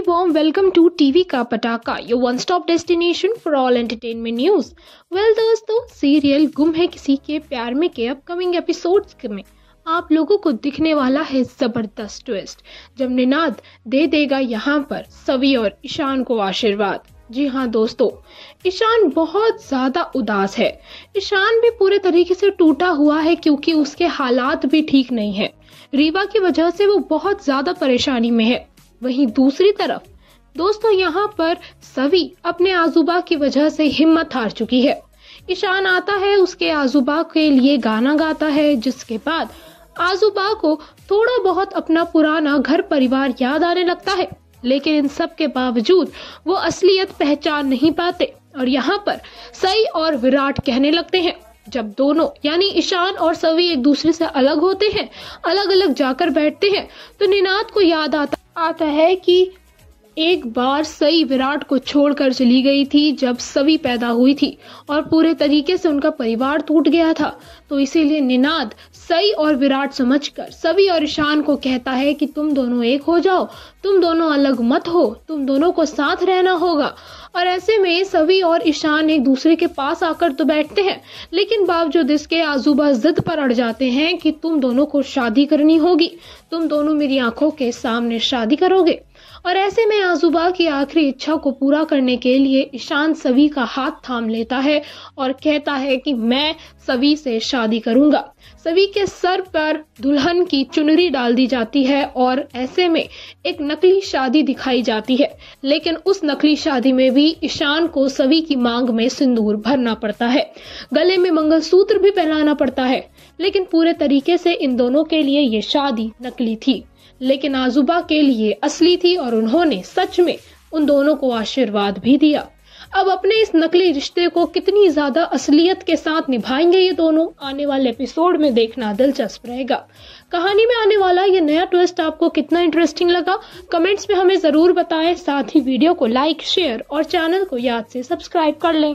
very warm welcome to TV का पटाखा your one stop destination for all entertainment news. Well दोस्तों serial गुम है किसी के प्यार में के अपकमिंग एपिसोड्स में आप लोगों को दिखने वाला है जबरदस्त ट्विस्ट जब निनाद दे देगा यहाँ पर सवी और ईशान को आशीर्वाद जी हाँ दोस्तों ईशान बहुत ज़्यादा उदास है ईशान भी पूरे तरीके से टूटा हुआ है क्योंकि उसके हालात भी ठीक नहीं है रीवा की वजह से वो बहुत ज़्यादा परेशानी में है वहीं दूसरी तरफ दोस्तों यहाँ पर सभी अपने आजूबा की वजह से हिम्मत हार चुकी है ईशान आता है उसके आजूबा के लिए गाना गाता है जिसके बाद आजूबा को थोड़ा बहुत अपना पुराना घर परिवार याद आने लगता है लेकिन इन सब के बावजूद वो असलियत पहचान नहीं पाते और यहाँ पर सई और विराट कहने लगते हैं जब दोनों यानी ईशान और सवी एक दूसरे से अलग होते हैं अलग अलग जाकर बैठते हैं तो निनाद को याद आता आता है कि एक बार सई विराट को छोड़कर चली गई थी जब सवी पैदा हुई थी और पूरे तरीके से उनका परिवार टूट गया था तो इसीलिए निनाद सई और विराट समझकर सवी और ईशान को कहता है कि तुम दोनों एक हो जाओ तुम दोनों अलग मत हो तुम दोनों को साथ रहना होगा और ऐसे में सभी और ईशान एक दूसरे के पास आकर तो बैठते हैं लेकिन बावजूद इसके आजूबा जिद पर अड़ जाते हैं कि तुम दोनों को शादी करनी होगी तुम दोनों मेरी आंखों के सामने शादी करोगे और ऐसे में आजूबा की आखिरी इच्छा को पूरा करने के लिए ईशान सभी का हाथ थाम लेता है और कहता है कि मैं सभी से शादी करूंगा सभी के सर पर दुल्हन की चुनरी डाल दी जाती है और ऐसे में एक नकली शादी दिखाई जाती है लेकिन उस नकली शादी में भी ईशान को सभी की मांग में सिंदूर भरना पड़ता है गले में मंगलसूत्र भी पहनाना पड़ता है लेकिन पूरे तरीके से इन दोनों के लिए ये शादी नकली थी लेकिन आजुबा के लिए असली थी और उन्होंने सच में उन दोनों को आशीर्वाद भी दिया अब अपने इस नकली रिश्ते को कितनी ज़्यादा असलियत के साथ निभाएंगे ये दोनों आने वाले एपिसोड में देखना दिलचस्प रहेगा कहानी में आने वाला ये नया ट्विस्ट आपको कितना इंटरेस्टिंग लगा कमेंट्स में हमें ज़रूर बताएं साथ ही वीडियो को लाइक शेयर और चैनल को याद से सब्सक्राइब कर लें